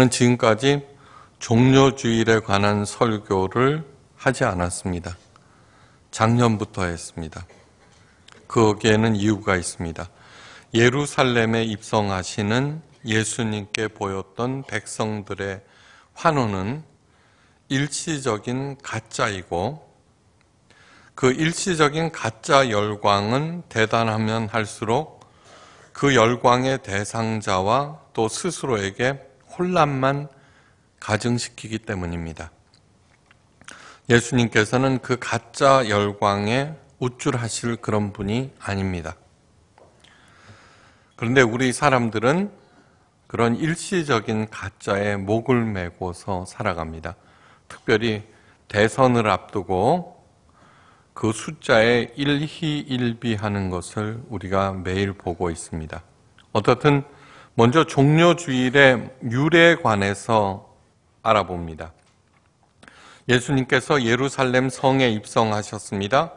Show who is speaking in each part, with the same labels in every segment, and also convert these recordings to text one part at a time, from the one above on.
Speaker 1: 저는 지금까지 종료주일에 관한 설교를 하지 않았습니다. 작년부터 했습니다. 그에는 이유가 있습니다. 예루살렘에 입성하시는 예수님께 보였던 백성들의 환호는 일시적인 가짜이고 그 일시적인 가짜 열광은 대단하면 할수록 그 열광의 대상자와 또 스스로에게 혼란만 가증시키기 때문입니다. 예수님께서는 그 가짜 열광에 우쭐하실 그런 분이 아닙니다. 그런데 우리 사람들은 그런 일시적인 가짜에 목을 메고서 살아갑니다. 특별히 대선을 앞두고 그 숫자에 일희일비하는 것을 우리가 매일 보고 있습니다. 어떻든 먼저 종료주일의 유래에 관해서 알아봅니다. 예수님께서 예루살렘 성에 입성하셨습니다.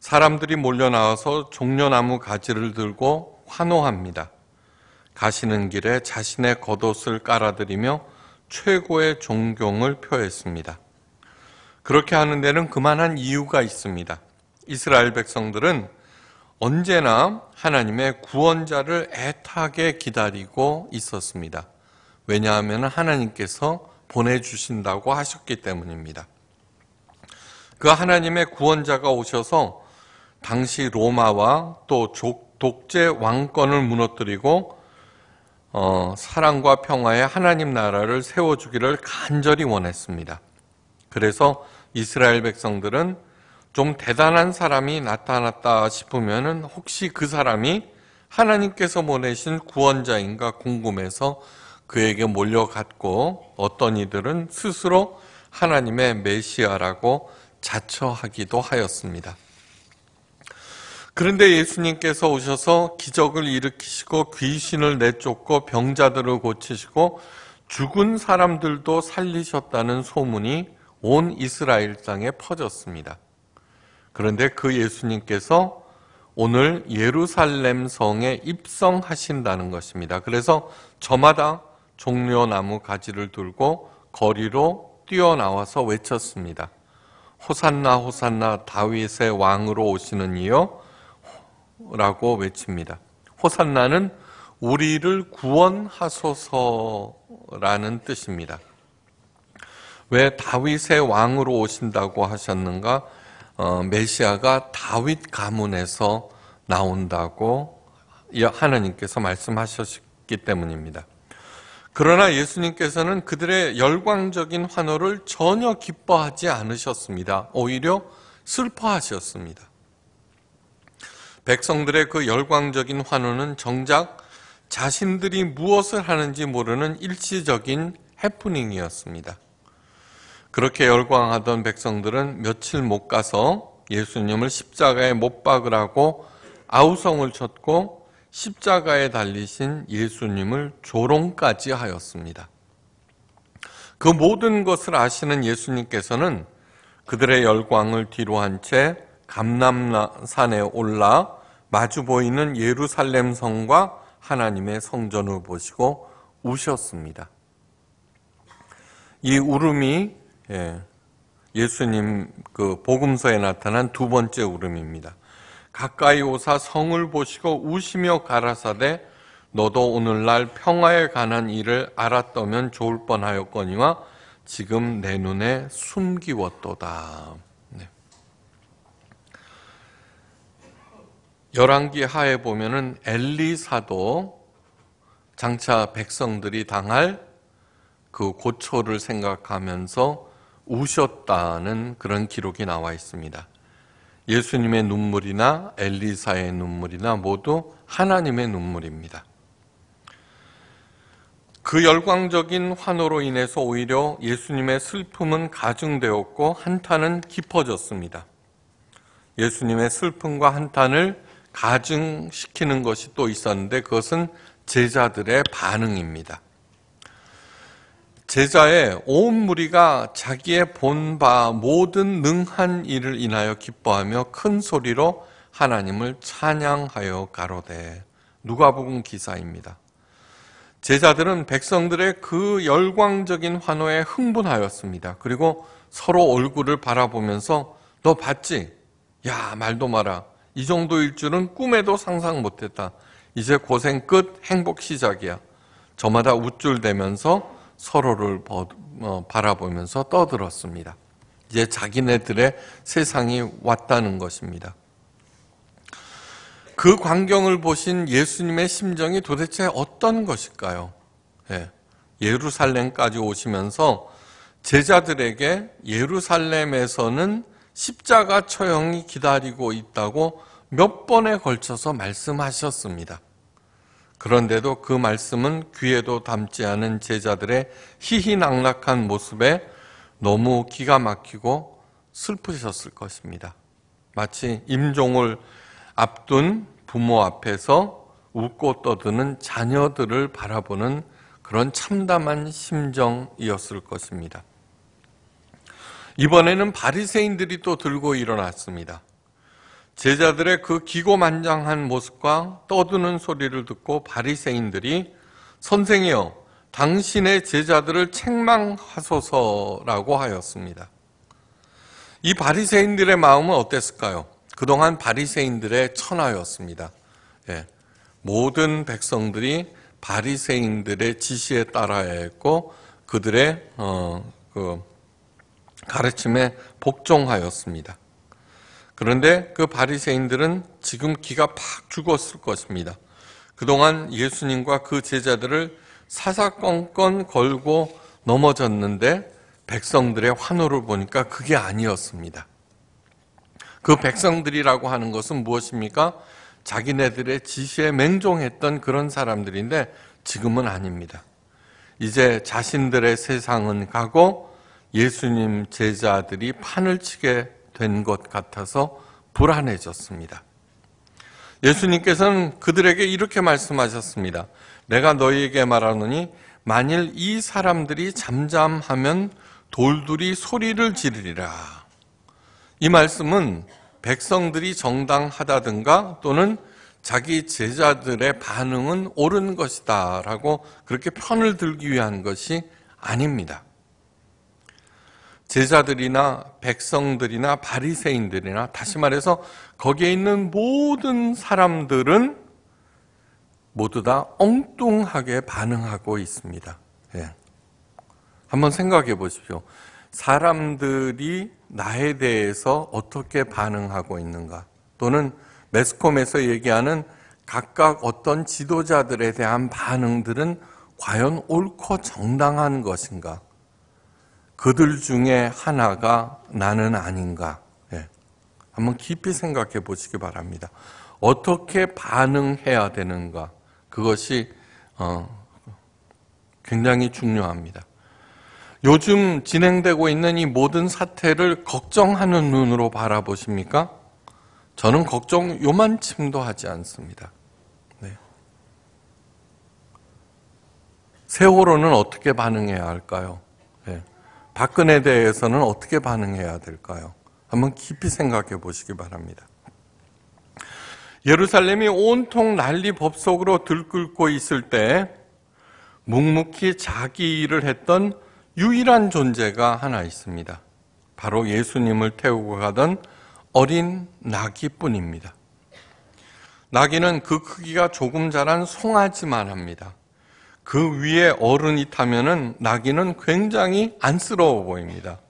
Speaker 1: 사람들이 몰려나와서 종려나무 가지를 들고 환호합니다. 가시는 길에 자신의 겉옷을 깔아드리며 최고의 존경을 표했습니다. 그렇게 하는 데는 그만한 이유가 있습니다. 이스라엘 백성들은 언제나 하나님의 구원자를 애타게 기다리고 있었습니다. 왜냐하면 하나님께서 보내주신다고 하셨기 때문입니다. 그 하나님의 구원자가 오셔서 당시 로마와 또 독재 왕권을 무너뜨리고 어, 사랑과 평화의 하나님 나라를 세워주기를 간절히 원했습니다. 그래서 이스라엘 백성들은 좀 대단한 사람이 나타났다 싶으면 혹시 그 사람이 하나님께서 보내신 구원자인가 궁금해서 그에게 몰려갔고 어떤 이들은 스스로 하나님의 메시아라고 자처하기도 하였습니다. 그런데 예수님께서 오셔서 기적을 일으키시고 귀신을 내쫓고 병자들을 고치시고 죽은 사람들도 살리셨다는 소문이 온 이스라엘 땅에 퍼졌습니다. 그런데 그 예수님께서 오늘 예루살렘 성에 입성하신다는 것입니다. 그래서 저마다 종려나무 가지를 들고 거리로 뛰어나와서 외쳤습니다. 호산나 호산나 다윗의 왕으로 오시는 이요 라고 외칩니다. 호산나는 우리를 구원하소서라는 뜻입니다. 왜 다윗의 왕으로 오신다고 하셨는가? 어, 메시아가 다윗 가문에서 나온다고 하나님께서 말씀하셨기 때문입니다. 그러나 예수님께서는 그들의 열광적인 환호를 전혀 기뻐하지 않으셨습니다. 오히려 슬퍼하셨습니다. 백성들의 그 열광적인 환호는 정작 자신들이 무엇을 하는지 모르는 일시적인 해프닝이었습니다. 그렇게 열광하던 백성들은 며칠 못 가서 예수님을 십자가에 못 박으라고 아우성을 쳤고 십자가에 달리신 예수님을 조롱까지 하였습니다. 그 모든 것을 아시는 예수님께서는 그들의 열광을 뒤로한 채 감남산에 올라 마주 보이는 예루살렘 성과 하나님의 성전을 보시고 우셨습니다. 이 울음이 예. 예수님 그 복음서에 나타난 두 번째 울음입니다. 가까이 오사 성을 보시고 우시며 가라사대 너도 오늘날 평화에 관한 일을 알았더면 좋을 뻔하였거니와 지금 내 눈에 숨기웠도다. 네. 열왕기 하에 보면은 엘리사도 장차 백성들이 당할 그 고초를 생각하면서 우셨다는 그런 기록이 나와 있습니다. 예수님의 눈물이나 엘리사의 눈물이나 모두 하나님의 눈물입니다. 그 열광적인 환호로 인해서 오히려 예수님의 슬픔은 가중되었고 한탄은 깊어졌습니다. 예수님의 슬픔과 한탄을 가중시키는 것이 또 있었는데 그것은 제자들의 반응입니다. 제자의 온 무리가 자기의 본바 모든 능한 일을 인하여 기뻐하며 큰 소리로 하나님을 찬양하여 가로되 누가복음 기사입니다. 제자들은 백성들의 그 열광적인 환호에 흥분하였습니다. 그리고 서로 얼굴을 바라보면서 너 봤지? 야 말도 마라. 이 정도일 줄은 꿈에도 상상 못했다. 이제 고생 끝 행복 시작이야. 저마다 우쭐대면서 서로를 어, 바라보면서 떠들었습니다. 이제 자기네들의 세상이 왔다는 것입니다. 그 광경을 보신 예수님의 심정이 도대체 어떤 것일까요? 예, 예루살렘까지 오시면서 제자들에게 예루살렘에서는 십자가 처형이 기다리고 있다고 몇 번에 걸쳐서 말씀하셨습니다. 그런데도 그 말씀은 귀에도 담지 않은 제자들의 희희낙락한 모습에 너무 기가 막히고 슬프셨을 것입니다. 마치 임종을 앞둔 부모 앞에서 웃고 떠드는 자녀들을 바라보는 그런 참담한 심정이었을 것입니다. 이번에는 바리새인들이 또 들고 일어났습니다. 제자들의 그 기고만장한 모습과 떠드는 소리를 듣고 바리새인들이 선생이여 당신의 제자들을 책망하소서라고 하였습니다. 이 바리새인들의 마음은 어땠을까요? 그동안 바리새인들의 천하였습니다. 예, 모든 백성들이 바리새인들의 지시에 따라야 했고 그들의 어, 그 가르침에 복종하였습니다. 그런데 그 바리새인들은 지금 기가 팍 죽었을 것입니다. 그동안 예수님과 그 제자들을 사사건건 걸고 넘어졌는데 백성들의 환호를 보니까 그게 아니었습니다. 그 백성들이라고 하는 것은 무엇입니까? 자기네들의 지시에 맹종했던 그런 사람들인데 지금은 아닙니다. 이제 자신들의 세상은 가고 예수님 제자들이 판을 치게 된것 같아서 불안해졌습니다. 예수님께서는 그들에게 이렇게 말씀하셨습니다. 내가 너희에게 말하노니 만일 이 사람들이 잠잠하면 돌들이 소리를 지르리라. 이 말씀은 백성들이 정당하다든가 또는 자기 제자들의 반응은 옳은 것이다 라고 그렇게 편을 들기 위한 것이 아닙니다. 제자들이나 백성들이나 바리새인들이나 다시 말해서 거기에 있는 모든 사람들은 모두 다 엉뚱하게 반응하고 있습니다. 예. 한번 생각해 보십시오. 사람들이 나에 대해서 어떻게 반응하고 있는가? 또는 매스컴에서 얘기하는 각각 어떤 지도자들에 대한 반응들은 과연 옳고 정당한 것인가? 그들 중에 하나가 나는 아닌가. 예. 한번 깊이 생각해 보시기 바랍니다. 어떻게 반응해야 되는가. 그것이, 어, 굉장히 중요합니다. 요즘 진행되고 있는 이 모든 사태를 걱정하는 눈으로 바라보십니까? 저는 걱정 요만침도 하지 않습니다. 네. 세월호는 어떻게 반응해야 할까요? 네. 박근혜에 대해서는 어떻게 반응해야 될까요? 한번 깊이 생각해 보시기 바랍니다. 예루살렘이 온통 난리 법석으로 들끓고 있을 때 묵묵히 자기 일을 했던 유일한 존재가 하나 있습니다. 바로 예수님을 태우고 가던 어린 나귀뿐입니다. 나귀는 그 크기가 조금 자란 송아지만 합니다. 그 위에 어른이 타면은 나귀는 굉장히 안쓰러워 보입니다.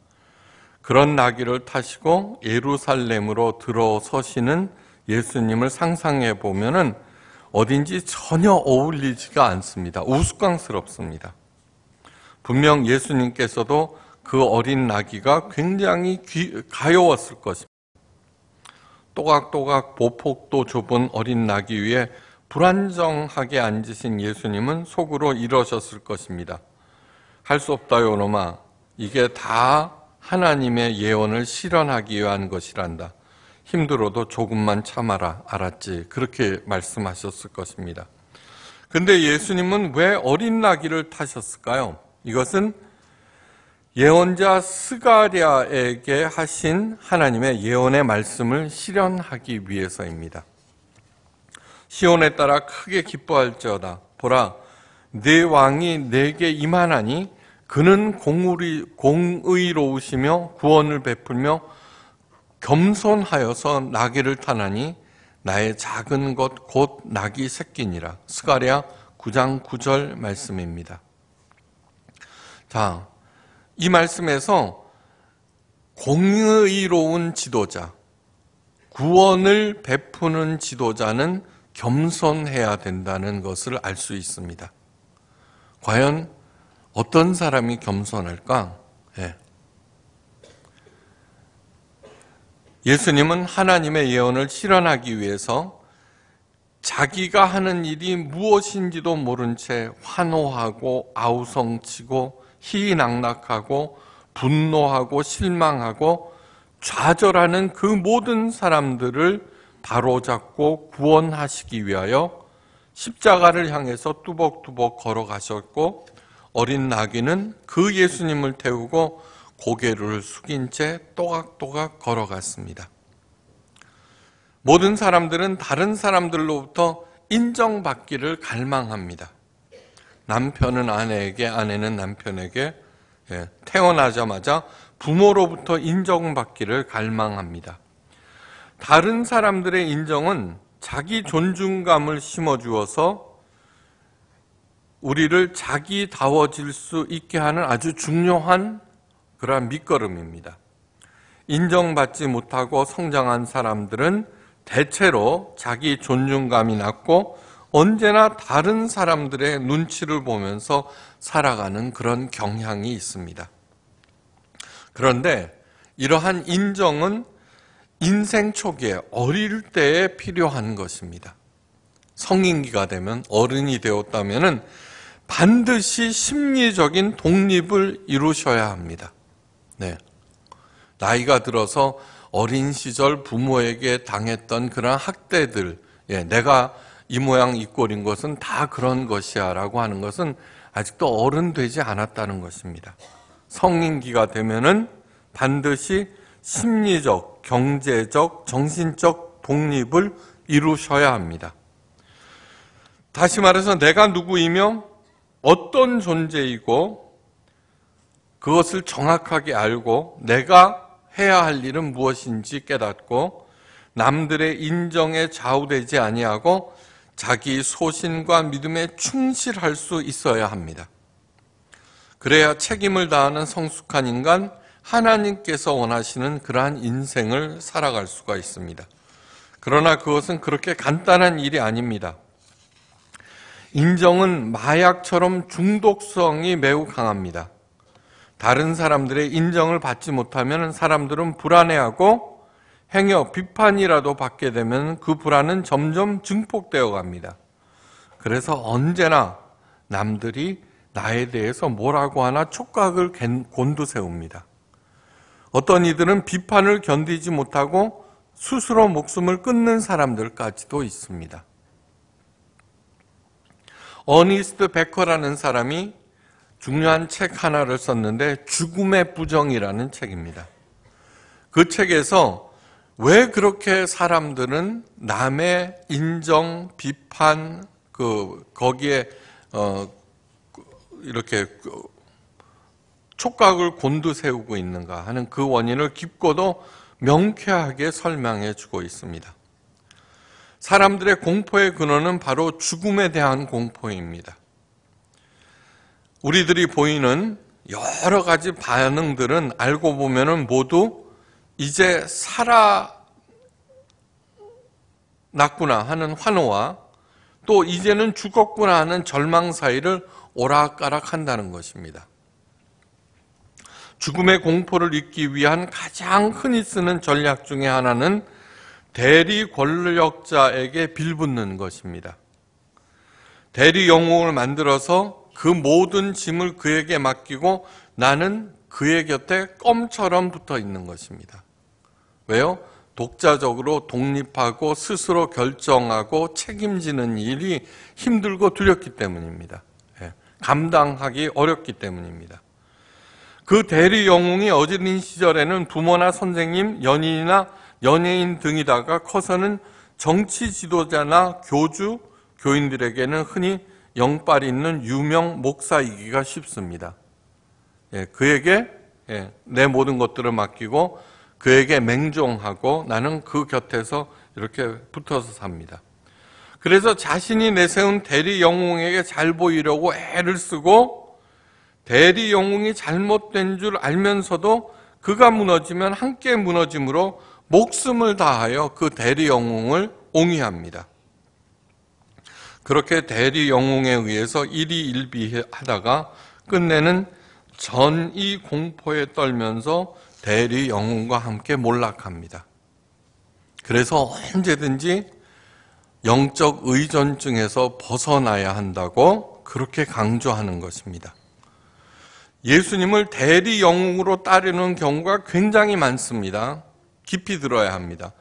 Speaker 1: 그런 나귀를 타시고 예루살렘으로 들어서시는 예수님을 상상해 보면은 어딘지 전혀 어울리지가 않습니다. 우스꽝스럽습니다. 분명 예수님께서도 그 어린 나귀가 굉장히 귀, 가여웠을 것입니다. 또각또각 보폭도 좁은 어린 나귀 위에 불안정하게 앉으신 예수님은 속으로 이러셨을 것입니다. 할 수 없다요, 로마. 이게 다 하나님의 예언을 실현하기 위한 것이란다. 힘들어도 조금만 참아라. 알았지. 그렇게 말씀하셨을 것입니다. 근데 예수님은 왜 어린 나귀를 타셨을까요? 이것은 예언자 스가랴에게 하신 하나님의 예언의 말씀을 실현하기 위해서입니다. 시온에 따라 크게 기뻐할지어다. 보라, 네 왕이 내게 임하나니 그는 공의, 공의로우시며 구원을 베풀며 겸손하여서 나귀를 타나니 나의 작은 것 곧 나귀 새끼니라. 스가랴 9장 9절 말씀입니다. 자, 이 말씀에서 공의로운 지도자, 구원을 베푸는 지도자는 겸손해야 된다는 것을 알 수 있습니다. 과연 어떤 사람이 겸손할까? 예. 수님은 하나님의 예언을 실현하기 위해서 자기가 하는 일이 무엇인지도 모른 채 환호하고 아우성치고 희낙락하고 분노하고 실망하고 좌절하는 그 모든 사람들을 바로잡고 구원하시기 위하여 십자가를 향해서 뚜벅뚜벅 걸어가셨고 어린 나귀는 그 예수님을 태우고 고개를 숙인 채 또각또각 걸어갔습니다. 모든 사람들은 다른 사람들로부터 인정받기를 갈망합니다. 남편은 아내에게, 아내는 남편에게 예, 태어나자마자 부모로부터 인정받기를 갈망합니다. 다른 사람들의 인정은 자기 존중감을 심어주어서 우리를 자기다워질 수 있게 하는 아주 중요한 그러한 밑거름입니다. 인정받지 못하고 성장한 사람들은 대체로 자기 존중감이 낮고 언제나 다른 사람들의 눈치를 보면서 살아가는 그런 경향이 있습니다. 그런데 이러한 인정은 인생 초기에 어릴 때에 필요한 것입니다. 성인기가 되면 어른이 되었다면은 반드시 심리적인 독립을 이루셔야 합니다. 네. 나이가 들어서 어린 시절 부모에게 당했던 그런 학대들, 예, 내가 이 모양 이 꼴인 것은 다 그런 것이야 라고 하는 것은 아직도 어른 되지 않았다는 것입니다. 성인기가 되면은 반드시 심리적, 경제적, 정신적 독립을 이루셔야 합니다. 다시 말해서 내가 누구이며 어떤 존재이고 그것을 정확하게 알고 내가 해야 할 일은 무엇인지 깨닫고 남들의 인정에 좌우되지 아니하고 자기 소신과 믿음에 충실할 수 있어야 합니다. 그래야 책임을 다하는 성숙한 인간, 하나님께서 원하시는 그러한 인생을 살아갈 수가 있습니다. 그러나 그것은 그렇게 간단한 일이 아닙니다. 인정은 마약처럼 중독성이 매우 강합니다. 다른 사람들의 인정을 받지 못하면 사람들은 불안해하고 행여 비판이라도 받게 되면 그 불안은 점점 증폭되어 갑니다. 그래서 언제나 남들이 나에 대해서 뭐라고 하나 촉각을 곤두세웁니다. 어떤 이들은 비판을 견디지 못하고 스스로 목숨을 끊는 사람들까지도 있습니다. 어니스트 베커라는 사람이 중요한 책 하나를 썼는데 죽음의 부정이라는 책입니다. 그 책에서 왜 그렇게 사람들은 남의 인정, 비판, 그 거기에 어 이렇게 촉각을 곤두세우고 있는가 하는 그 원인을 깊고도 명쾌하게 설명해 주고 있습니다. 사람들의 공포의 근원은 바로 죽음에 대한 공포입니다. 우리들이 보이는 여러 가지 반응들은 알고 보면 모두 이제 살아났구나 하는 환호와 또 이제는 죽었구나 하는 절망 사이를 오락가락 한다는 것입니다. 죽음의 공포를 잊기 위한 가장 흔히 쓰는 전략 중의 하나는 대리 권력자에게 빌붙는 것입니다. 대리 영웅을 만들어서 그 모든 짐을 그에게 맡기고 나는 그의 곁에 껌처럼 붙어 있는 것입니다. 왜요? 독자적으로 독립하고 스스로 결정하고 책임지는 일이 힘들고 두렵기 때문입니다. 예, 감당하기 어렵기 때문입니다. 그 대리 영웅이 어린 시절에는 부모나 선생님, 연인이나 연예인 등이다가 커서는 정치 지도자나 교주, 교인들에게는 흔히 영빨 있는 유명 목사이기가 쉽습니다. 예, 그에게 예, 내 모든 것들을 맡기고 그에게 맹종하고 나는 그 곁에서 이렇게 붙어서 삽니다. 그래서 자신이 내세운 대리 영웅에게 잘 보이려고 애를 쓰고 대리 영웅이 잘못된 줄 알면서도 그가 무너지면 함께 무너짐으로 목숨을 다하여 그 대리 영웅을 옹이합니다. 그렇게 대리 영웅에 의해서 일이 일비하다가 끝내는 전이 공포에 떨면서 대리 영웅과 함께 몰락합니다. 그래서 언제든지 영적 의존증에서 벗어나야 한다고 그렇게 강조하는 것입니다. 예수님을 대리 영웅으로 따르는 경우가 굉장히 많습니다. 깊이 들어야 합니다.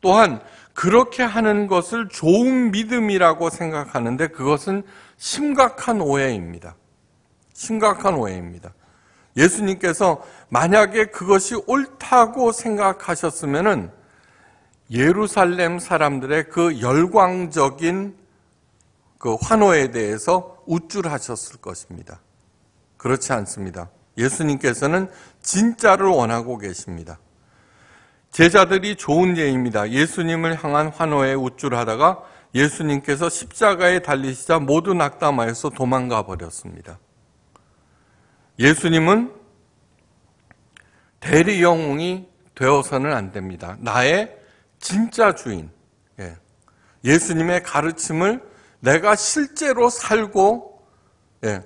Speaker 1: 또한 그렇게 하는 것을 좋은 믿음이라고 생각하는데 그것은 심각한 오해입니다. 심각한 오해입니다. 예수님께서 만약에 그것이 옳다고 생각하셨으면은 예루살렘 사람들의 그 열광적인 그 환호에 대해서 우쭐하셨을 것입니다. 그렇지 않습니다. 예수님께서는 진짜를 원하고 계십니다. 제자들이 좋은 예입니다. 예수님을 향한 환호에 우쭐하다가 예수님께서 십자가에 달리시자 모두 낙담하여서 도망가 버렸습니다. 예수님은 대리 영웅이 되어서는 안 됩니다. 나의 진짜 주인. 예. 예수님의 가르침을 내가 실제로 살고 예,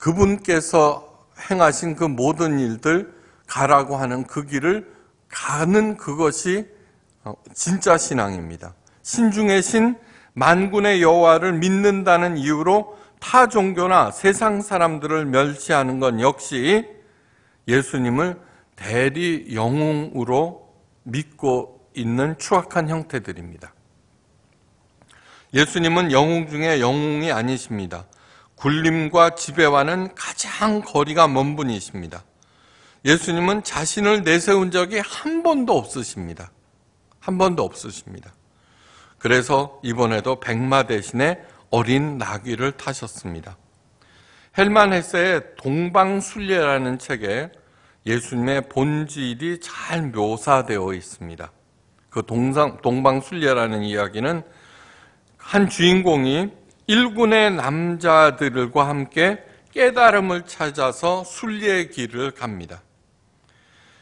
Speaker 1: 그분께서 행하신 그 모든 일들 가라고 하는 그 길을 가는 그것이 어, 진짜 신앙입니다. 신중의 신 만군의 여호와를 믿는다는 이유로 타 종교나 세상 사람들을 멸시하는 건 역시 예수님을 대리 영웅으로 믿고 있는 추악한 형태들입니다. 예수님은 영웅 중에 영웅이 아니십니다. 굴림과 지배와는 가장 거리가 먼 분이십니다. 예수님은 자신을 내세운 적이 한 번도 없으십니다. 한 번도 없으십니다. 그래서 이번에도 백마 대신에 어린 나귀를 타셨습니다. 헬만 헤세의 동방순례라는 책에 예수님의 본질이 잘 묘사되어 있습니다. 그 동방순례라는 이야기는 한 주인공이 일군의 남자들과 함께 깨달음을 찾아서 순례의 길을 갑니다.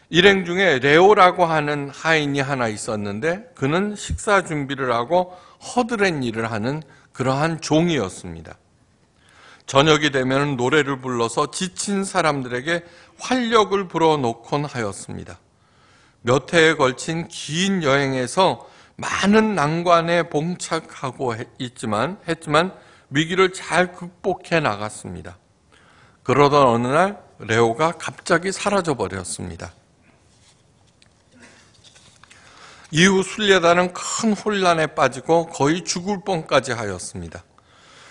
Speaker 1: 일행 중에 레오라고 하는 하인이 하나 있었는데 그는 식사 준비를 하고 허드렛 일을 하는 그러한 종이었습니다. 저녁이 되면 노래를 불러서 지친 사람들에게 활력을 불어넣곤 하였습니다. 몇 해에 걸친 긴 여행에서 많은 난관에 봉착하고 있지만 했지만 위기를 잘 극복해 나갔습니다. 그러던 어느 날 레오가 갑자기 사라져 버렸습니다. 이후 순례단은 큰 혼란에 빠지고 거의 죽을 뻔까지 하였습니다.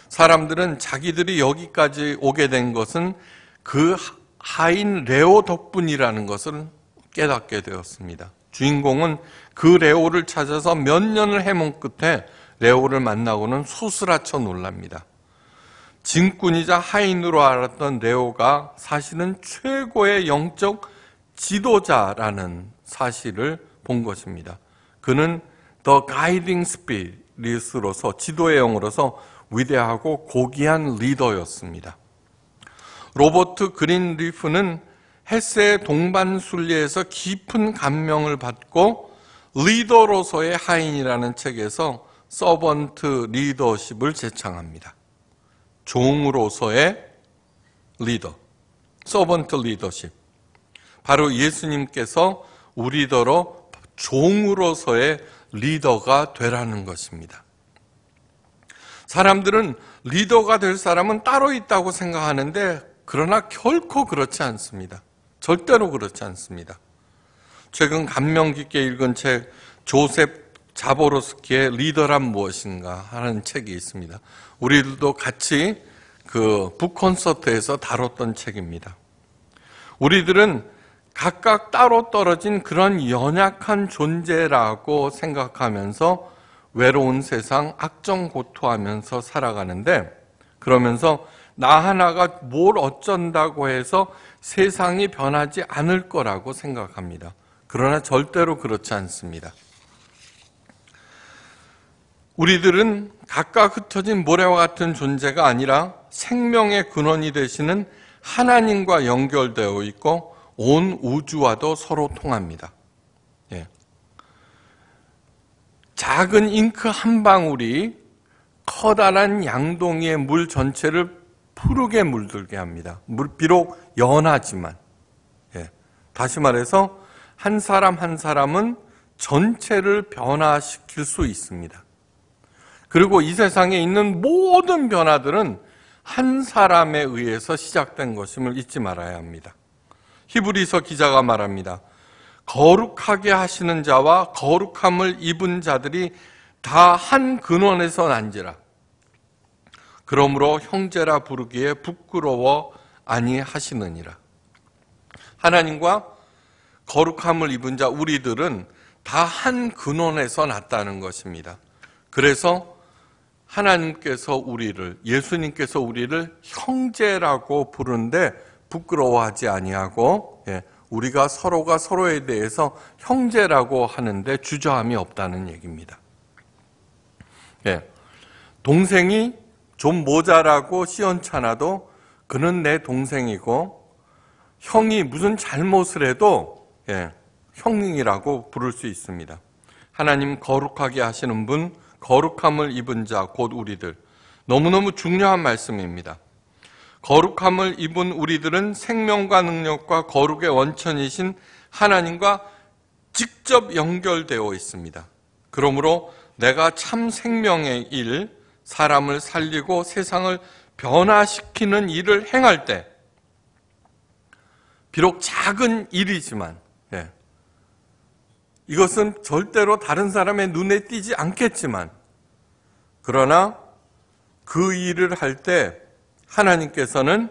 Speaker 1: 사람들은 자기들이 여기까지 오게 된 것은 그 하인 레오 덕분이라는 것을 깨닫게 되었습니다. 주인공은 그 레오를 찾아서 몇 년을 해몽 끝에 레오를 만나고는 소스라쳐 놀랍니다. 진꾼이자 하인으로 알았던 레오가 사실은 최고의 영적 지도자라는 사실을 본 것입니다. 그는 The g u i d 으로서 지도의 영으로서 위대하고 고귀한 리더였습니다. 로버트 그린 리프는 헤세 동반 순례에서 깊은 감명을 받고 리더로서의 하인이라는 책에서 서번트 리더십을 제창합니다. 종으로서의 리더, 서번트 리더십. 바로 예수님께서 우리더러 종으로서의 리더가 되라는 것입니다. 사람들은 리더가 될 사람은 따로 있다고 생각하는데 그러나 결코 그렇지 않습니다. 절대로 그렇지 않습니다. 최근 감명 깊게 읽은 책 조셉 자보로스키의 리더란 무엇인가 하는 책이 있습니다. 우리들도 같이 그 북콘서트에서 다뤘던 책입니다. 우리들은 각각 따로 떨어진 그런 연약한 존재라고 생각하면서 외로운 세상 악정 고토하면서 살아가는데 그러면서 나 하나가 뭘 어쩐다고 해서 세상이 변하지 않을 거라고 생각합니다. 그러나 절대로 그렇지 않습니다. 우리들은 각각 흩어진 모래와 같은 존재가 아니라 생명의 근원이 되시는 하나님과 연결되어 있고 온 우주와도 서로 통합니다. 예. 작은 잉크 한 방울이 커다란 양동이의 물 전체를 푸르게 물들게 합니다. 물 비록 연하지만 예, 다시 말해서 한 사람 한 사람은 전체를 변화시킬 수 있습니다. 그리고 이 세상에 있는 모든 변화들은 한 사람에 의해서 시작된 것임을 잊지 말아야 합니다. 히브리서 기자가 말합니다. 거룩하게 하시는 자와 거룩함을 입은 자들이 다 한 근원에서 난지라. 그러므로 형제라 부르기에 부끄러워 아니하시느니라. 하나님과 거룩함을 입은 자 우리들은 다 한 근원에서 났다는 것입니다. 그래서 하나님께서 우리를 예수님께서 우리를 형제라고 부르데 부끄러워하지 아니하고 예, 우리가 서로가 서로에 대해서 형제라고 하는데 주저함이 없다는 얘기입니다. 예, 동생이 좀 모자라고 시원찮아도 그는 내 동생이고 형이 무슨 잘못을 해도 예, 형이라고 부를 수 있습니다. 하나님 거룩하게 하시는 분, 거룩함을 입은 자, 곧 우리들. 너무너무 중요한 말씀입니다. 거룩함을 입은 우리들은 생명과 능력과 거룩의 원천이신 하나님과 직접 연결되어 있습니다. 그러므로 내가 참 생명의 일, 사람을 살리고 세상을 변화시키는 일을 행할 때 비록 작은 일이지만 예, 이것은 절대로 다른 사람의 눈에 띄지 않겠지만 그러나 그 일을 할 때 하나님께서는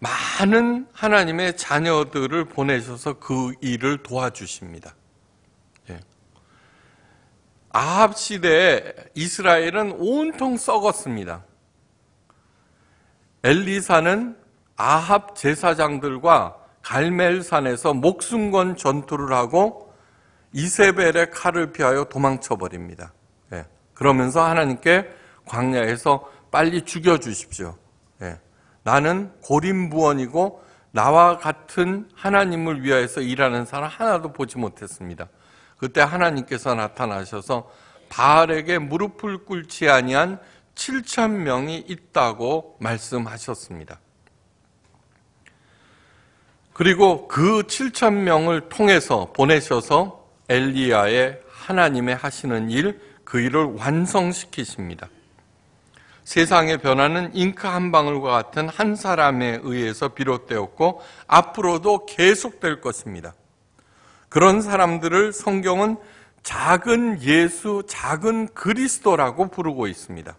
Speaker 1: 많은 하나님의 자녀들을 보내셔서 그 일을 도와주십니다. 아합 시대에 이스라엘은 온통 썩었습니다. 엘리사는 아합 제사장들과 갈멜산에서 목숨 건 전투를 하고 이세벨의 칼을 피하여 도망쳐 버립니다. 예. 그러면서 하나님께 광야에서 빨리 죽여 주십시오. 예. 나는 고린부원이고 나와 같은 하나님을 위하여서 일하는 사람 하나도 보지 못했습니다. 그때 하나님께서 나타나셔서 바알에게 무릎을 꿇지 아니한 7천 명이 있다고 말씀하셨습니다. 그리고 그 7천 명을 통해서 보내셔서 엘리야의 하나님의 하시는 일, 그 일을 완성시키십니다. 세상의 변화는 잉크 한 방울과 같은 한 사람에 의해서 비롯되었고 앞으로도 계속될 것입니다. 그런 사람들을 성경은 작은 예수, 작은 그리스도라고 부르고 있습니다.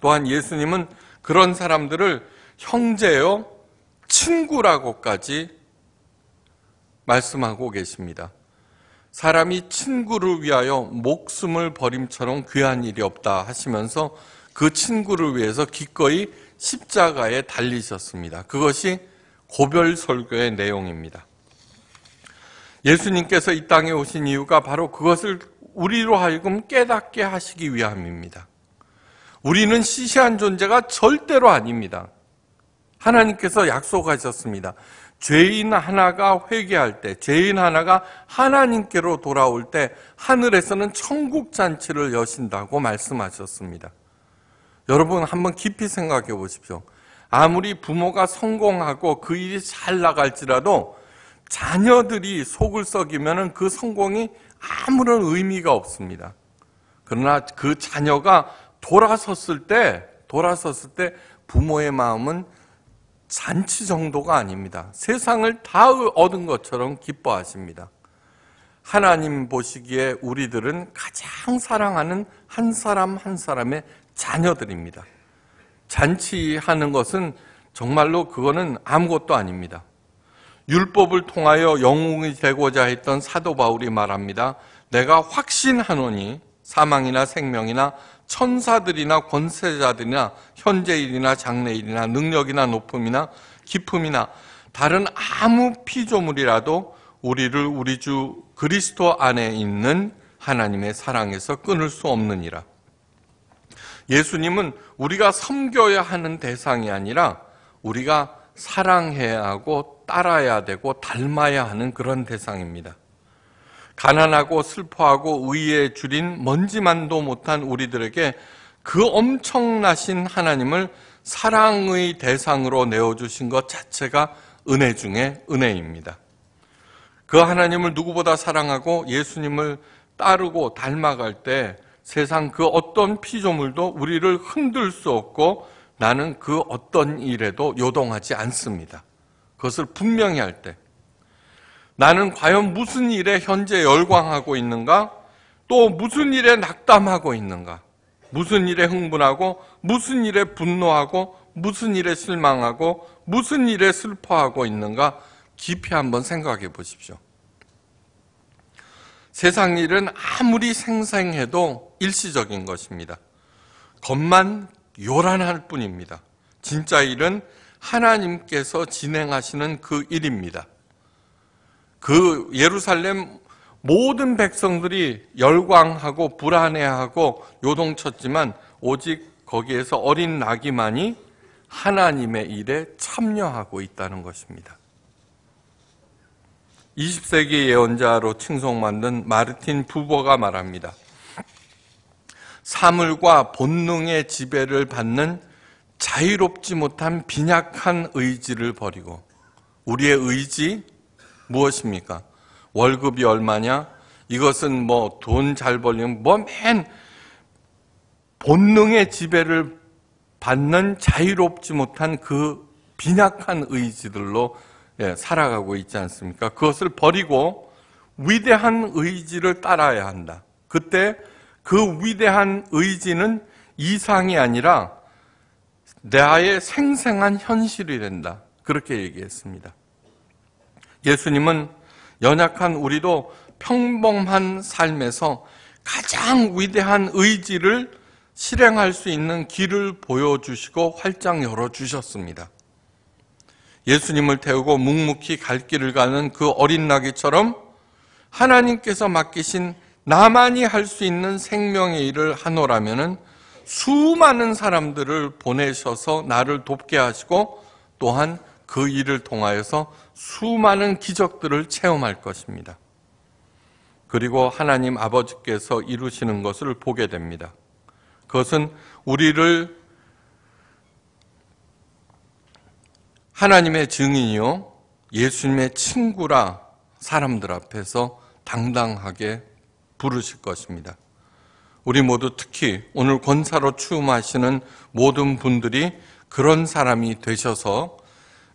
Speaker 1: 또한 예수님은 그런 사람들을 형제요, 친구라고까지 말씀하고 계십니다. 사람이 친구를 위하여 목숨을 버림처럼 귀한 일이 없다 하시면서 그 친구를 위해서 기꺼이 십자가에 달리셨습니다. 그것이 고별 설교의 내용입니다. 예수님께서 이 땅에 오신 이유가 바로 그것을 우리로 하여금 깨닫게 하시기 위함입니다. 우리는 시시한 존재가 절대로 아닙니다. 하나님께서 약속하셨습니다. 죄인 하나가 회개할 때, 죄인 하나가 하나님께로 돌아올 때 하늘에서는 천국 잔치를 여신다고 말씀하셨습니다. 여러분 한번 깊이 생각해 보십시오. 아무리 부모가 성공하고 그 일이 잘 나갈지라도 자녀들이 속을 썩이면 그 성공이 아무런 의미가 없습니다. 그러나 그 자녀가 돌아섰을 때, 돌아섰을 때 부모의 마음은 잔치 정도가 아닙니다. 세상을 다 얻은 것처럼 기뻐하십니다. 하나님 보시기에 우리들은 가장 사랑하는 한 사람 한 사람의 자녀들입니다. 잔치하는 것은 정말로 그거는 아무것도 아닙니다. 율법을 통하여 영웅이 되고자 했던 사도 바울이 말합니다. 내가 확신하노니 사망이나 생명이나 천사들이나 권세자들이나 현재일이나 장래일이나 능력이나 높음이나 깊음이나 다른 아무 피조물이라도 우리를 우리 주 그리스도 안에 있는 하나님의 사랑에서 끊을 수 없느니라. 예수님은 우리가 섬겨야 하는 대상이 아니라 우리가 사랑해야 하고 따라야 되고 닮아야 하는 그런 대상입니다. 가난하고 슬퍼하고 의에 줄인 먼지만도 못한 우리들에게 그 엄청나신 하나님을 사랑의 대상으로 내어주신 것 자체가 은혜 중에 은혜입니다. 그 하나님을 누구보다 사랑하고 예수님을 따르고 닮아갈 때 세상 그 어떤 피조물도 우리를 흔들 수 없고 나는 그 어떤 일에도 요동하지 않습니다. 그것을 분명히 할 때, 나는 과연 무슨 일에 현재 열광하고 있는가? 또 무슨 일에 낙담하고 있는가? 무슨 일에 흥분하고, 무슨 일에 분노하고, 무슨 일에 실망하고, 무슨 일에 슬퍼하고 있는가? 깊이 한번 생각해 보십시오. 세상 일은 아무리 생생해도 일시적인 것입니다. 겉만 요란할 뿐입니다. 진짜 일은 하나님께서 진행하시는 그 일입니다. 그 예루살렘 모든 백성들이 열광하고 불안해하고 요동쳤지만 오직 거기에서 어린 나기만이 하나님의 일에 참여하고 있다는 것입니다. 20세기 예언자로 칭송받는 마르틴 부버가 말합니다. 사물과 본능의 지배를 받는 자유롭지 못한 빈약한 의지를 버리고 우리의 의지 무엇입니까? 월급이 얼마냐? 이것은 뭐 돈 잘 벌리면 뭐 맨 본능의 지배를 받는 자유롭지 못한 그 빈약한 의지들로 예, 살아가고 있지 않습니까? 그것을 버리고 위대한 의지를 따라야 한다. 그때 그 위대한 의지는 이상이 아니라 내아의 생생한 현실이 된다. 그렇게 얘기했습니다. 예수님은 연약한 우리도 평범한 삶에서 가장 위대한 의지를 실행할 수 있는 길을 보여주시고 활짝 열어주셨습니다. 예수님을 태우고 묵묵히 갈 길을 가는 그 어린 나귀처럼 하나님께서 맡기신 나만이 할 수 있는 생명의 일을 하노라면은 수많은 사람들을 보내셔서 나를 돕게 하시고 또한 그 일을 통하여서 수많은 기적들을 체험할 것입니다. 그리고 하나님 아버지께서 이루시는 것을 보게 됩니다. 그것은 우리를 하나님의 증인이요 예수님의 친구라 사람들 앞에서 당당하게 부르실 것입니다. 우리 모두 특히 오늘 권사로 추임하시는 모든 분들이 그런 사람이 되셔서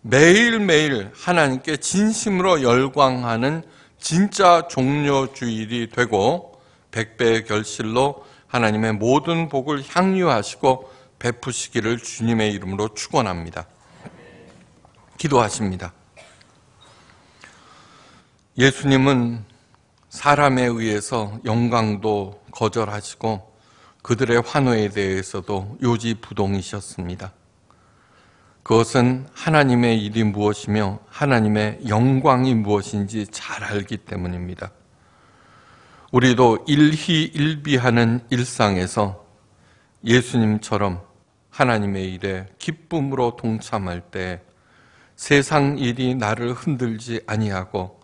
Speaker 1: 매일매일 하나님께 진심으로 열광하는 진짜 종료주일이 되고 백배의 결실로 하나님의 모든 복을 향유하시고 베푸시기를 주님의 이름으로 축원합니다. 기도하십니다. 예수님은 사람에 의해서 영광도 거절하시고 그들의 환호에 대해서도 요지부동이셨습니다. 그것은 하나님의 일이 무엇이며 하나님의 영광이 무엇인지 잘 알기 때문입니다. 우리도 일희일비하는 일상에서 예수님처럼 하나님의 일에 기쁨으로 동참할 때 세상 일이 나를 흔들지 아니하고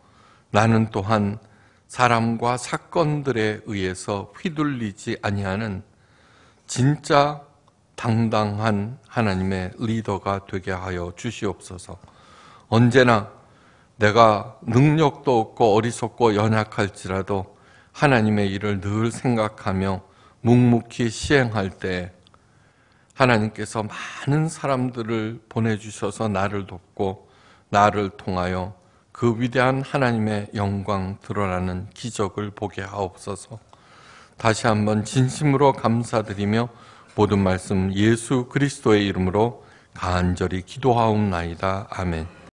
Speaker 1: 나는 또한 사람과 사건들에 의해서 휘둘리지 아니하는 진짜 당당한 하나님의 리더가 되게 하여 주시옵소서. 언제나 내가 능력도 없고 어리석고 연약할지라도 하나님의 일을 늘 생각하며 묵묵히 시행할 때 하나님께서 많은 사람들을 보내주셔서 나를 돕고 나를 통하여 그 위대한 하나님의 영광 드러나는 기적을 보게 하옵소서. 다시 한번 진심으로 감사드리며 모든 말씀 예수 그리스도의 이름으로 간절히 기도하옵나이다. 아멘.